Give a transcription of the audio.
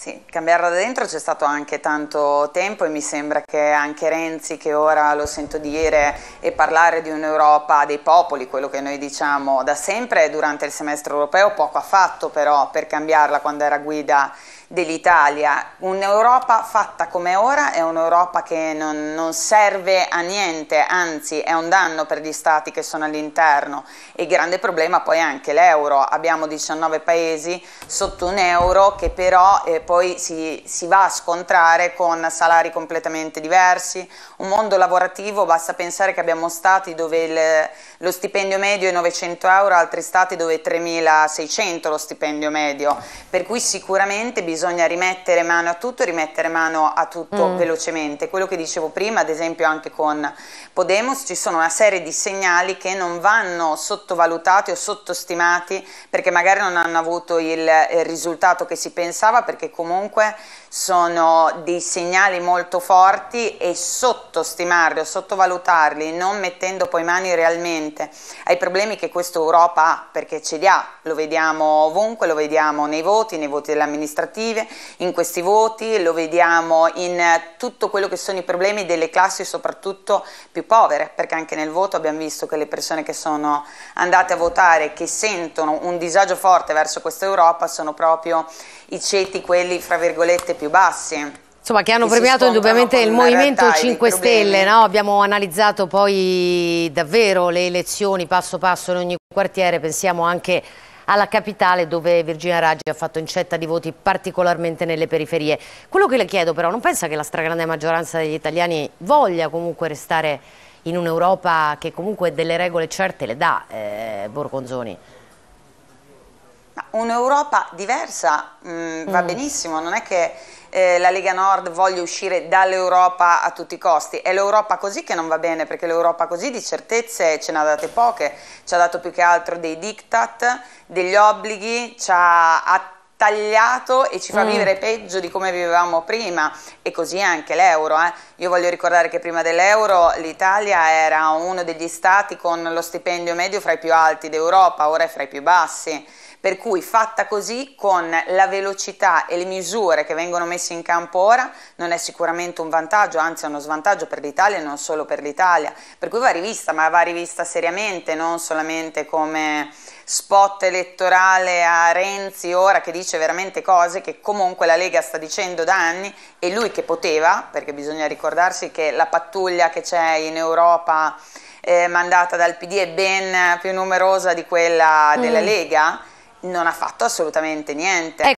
Sì, cambiarla da dentro c'è stato anche tanto tempo e mi sembra che anche Renzi, che ora lo sento dire e parlare di un'Europa dei popoli, quello che noi diciamo da sempre durante il semestre europeo, poco ha fatto però per cambiarla quando era guida dell'Italia. Un'Europa fatta come ora è un'Europa che non, non, serve a niente, anzi è un danno per gli stati che sono all'interno e grande problema poi è anche l'euro, abbiamo 19 paesi sotto un euro che però eh, poi si, si va a scontrare con salari completamente diversi, un mondo lavorativo, basta pensare che abbiamo stati dove il lo stipendio medio è 900 euro, altri stati dove 3.600 lo stipendio medio, per cui sicuramente bisogna rimettere mano a tutto e rimettere mano a tutto mm. velocemente. Quello che dicevo prima, ad esempio anche con Podemos, ci sono una serie di segnali che non vanno sottovalutati o sottostimati perché magari non hanno avuto il risultato che si pensava, perché comunque sono dei segnali molto forti e sottostimarli o sottovalutarli, non mettendo poi mani realmente sicuramente, ai problemi che questa Europa ha, perché ce li ha, lo vediamo ovunque, lo vediamo nei voti, nei voti delle amministrative, in questi voti, lo vediamo in tutto quello che sono i problemi delle classi soprattutto più povere, perché anche nel voto abbiamo visto che le persone che sono andate a votare, che sentono un disagio forte verso questa Europa, sono proprio i ceti quelli fra virgolette più bassi. Insomma, che hanno che premiato indubbiamente il Movimento 5 Stelle, no? abbiamo analizzato poi davvero le elezioni passo passo in ogni quartiere, pensiamo anche alla capitale dove Virginia Raggi ha fatto incetta di voti particolarmente nelle periferie. Quello che le chiedo però, non pensa che la stragrande maggioranza degli italiani voglia comunque restare in un'Europa che comunque delle regole certe le dà, eh, Borgonzoni? un'Europa diversa mh, mm, va mm. benissimo, non è che eh, la Lega Nord voglia uscire dall'Europa a tutti i costi, è l'Europa così che non va bene, perché l'Europa così di certezze ce ne ha date poche, ci ha dato più che altro dei diktat, degli obblighi, ci ha tagliato e ci fa mm. vivere peggio di come vivevamo prima e così anche l'euro. Eh. Io voglio ricordare che prima dell'euro l'Italia era uno degli stati con lo stipendio medio fra i più alti d'Europa, ora è fra i più bassi. Per cui fatta così con la velocità e le misure che vengono messe in campo ora non è sicuramente un vantaggio, anzi è uno svantaggio per l'Italia e non solo per l'Italia. Per cui va rivista, ma va rivista seriamente, non solamente come spot elettorale a Renzi ora che dice veramente cose che comunque la Lega sta dicendo da anni e lui che poteva, perché bisogna ricordarsi che la pattuglia che c'è in Europa eh, mandata dal PD è ben più numerosa di quella della mm. Lega, non ha fatto assolutamente niente. Ecco.